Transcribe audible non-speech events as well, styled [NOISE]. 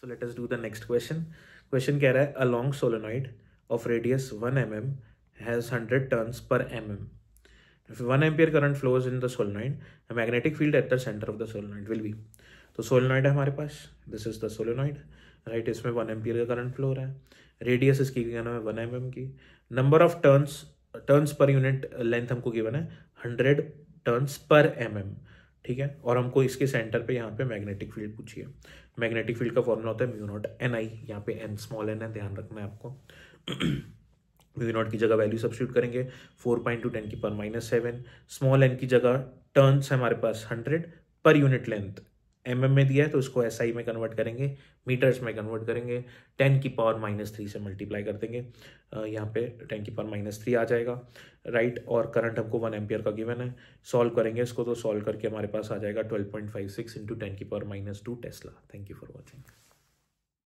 So let us do the next question question कह रहा है a long solenoid of radius one m m has hundred turns per m m If 1 ampere current flows in the solenoid, a magnetic field at the center of the solenoid will be. तो solenoid है हमारे पास this is the solenoid right इसमें one ampere का current flow रहा है radius इसकी given है वन एम mm की number of turns turns per unit length हमको गिवन है hundred turns per m mm. ठीक है और हमको इसके सेंटर पे यहाँ पे मैग्नेटिक फील्ड पूछिए मैग्नेटिक फील्ड का फॉर्मूला होता है म्यू नॉट एन आई यहाँ पे एन स्मॉल एन है ध्यान रखना है आपको म्यू [CLEARS THROAT] नॉट की जगह वैल्यू सब्सिट्यूट करेंगे फोर पॉइंट टू टेन की पर माइनस सेवन स्मॉल एन की जगह टर्न्स हमारे पास hundred per unit length m mm में दिया है तो इसको एस SI में कन्वर्ट करेंगे मीटर्स में कन्वर्ट करेंगे टेन की पावर माइनस थ्री से मल्टीप्लाई कर देंगे यहाँ पे टेन की पावर माइनस थ्री आ जाएगा राइट और करंट हमको वन एम्पियर का गिवन है सॉल्व करेंगे इसको तो सॉल्व करके हमारे पास आ जाएगा twelve point five six into ten की power minus two tesla thank you for watching